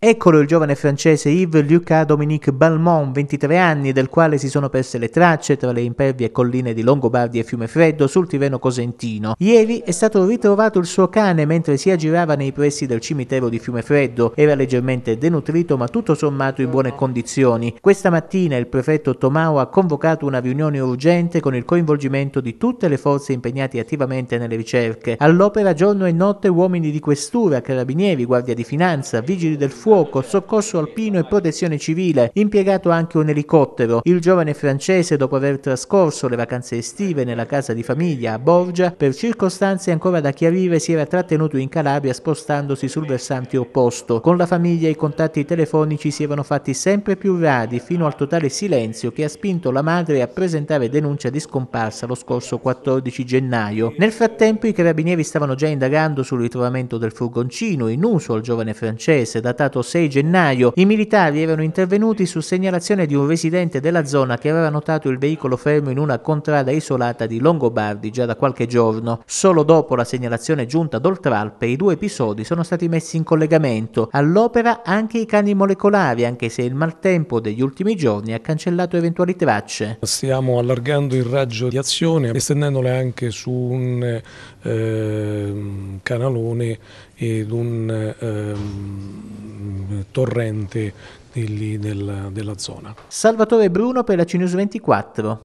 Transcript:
Eccolo il giovane francese Yves-Lucas Dominique Balmont, 23 anni, del quale si sono perse le tracce tra le impervie colline di Longobardi e Fiumefreddo sul Tirreno Cosentino. Ieri è stato ritrovato il suo cane mentre si aggirava nei pressi del cimitero di Fiumefreddo. Era leggermente denutrito ma tutto sommato in buone condizioni. Questa mattina il prefetto Tomao ha convocato una riunione urgente con il coinvolgimento di tutte le forze impegnate attivamente nelle ricerche. All'opera giorno e notte uomini di questura, carabinieri, guardia di finanza, vigili del fuoco, fuoco, soccorso alpino e protezione civile, impiegato anche un elicottero. Il giovane francese, dopo aver trascorso le vacanze estive nella casa di famiglia a Borgia, per circostanze ancora da chiarire si era trattenuto in Calabria spostandosi sul versante opposto. Con la famiglia i contatti telefonici si erano fatti sempre più radi fino al totale silenzio che ha spinto la madre a presentare denuncia di scomparsa lo scorso 14 gennaio. Nel frattempo i carabinieri stavano già indagando sul ritrovamento del furgoncino in uso al giovane francese datato sabato 6 gennaio. I militari erano intervenuti su segnalazione di un residente della zona che aveva notato il veicolo fermo in una contrada isolata di Longobardi già da qualche giorno. Solo dopo la segnalazione giunta ad Oltralpe i due episodi sono stati messi in collegamento. All'opera anche i cani molecolari, anche se il maltempo degli ultimi giorni ha cancellato eventuali tracce. Stiamo allargando il raggio di azione, estendendole anche su un eh, canalone ed un... Eh, Mm, torrente della, della zona. Salvatore Bruno per la CNews 24.